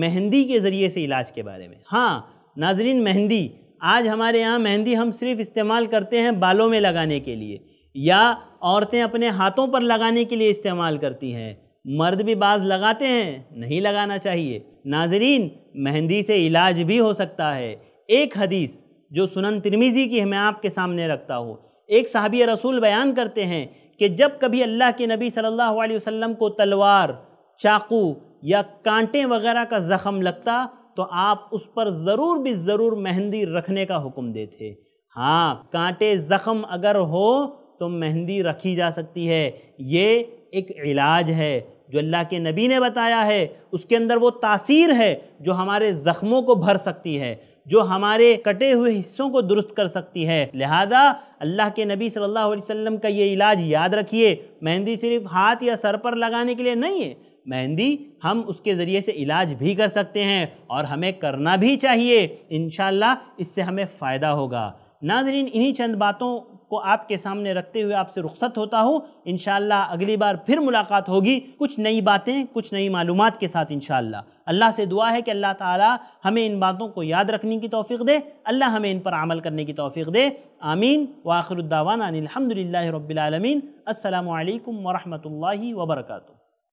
मेहंदी के ज़रिए से इलाज के बारे में हाँ नाजरीन मेहंदी आज हमारे यहाँ मेहंदी हम सिर्फ इस्तेमाल करते हैं बालों में लगाने के लिए या औरतें अपने हाथों पर लगाने के लिए इस्तेमाल करती हैं मर्द भी बाज लगाते हैं नहीं लगाना चाहिए नाजरीन मेहंदी से इलाज भी हो सकता है एक हदीस जो सुनन तिरमीजी की मैं आपके सामने रखता हूँ एक सहाबिया रसूल बयान करते हैं कि जब कभी अल्लाह के नबी सल्लल्लाहु अलैहि वसल्लम को तलवार चाकू या कांटे वगैरह का ज़ख़म लगता तो आप उस पर ज़रूर भी ज़रूर मेहंदी रखने का हुक्म देते हाँ कांटे ज़ख़म अगर हो तो मेहंदी रखी जा सकती है ये एक इलाज है जो अल्लाह के नबी ने बताया है उसके अंदर वो तासीर है जो हमारे ज़ख्मों को भर सकती है जो हमारे कटे हुए हिस्सों को दुरुस्त कर सकती है लिहाजा अल्लाह के नबी सल्लल्लाहु अलैहि वसल्लम का ये इलाज याद रखिए मेहंदी सिर्फ हाथ या सर पर लगाने के लिए नहीं है मेहंदी हम उसके ज़रिए से इलाज भी कर सकते हैं और हमें करना भी चाहिए इन इससे हमें फ़ायदा होगा नाजरीन इन्हीं चंद बातों को आपके सामने रखते हुए आपसे रुख्सत होता हूँ इन अगली बार फिर मुलाकात होगी कुछ नई बातें कुछ नई मालूम के साथ इन अल्लाह से दुआ है कि अल्लाह ताला हमें इन बातों को याद रखने की तौफ़ीक दे अल्लाह हमें इन पर अमल करने की तौफ़ीक दे आमीन व वाखरुद्दावाना अनिलहमदिल्ल रबालमीन असल वरहमल वर्का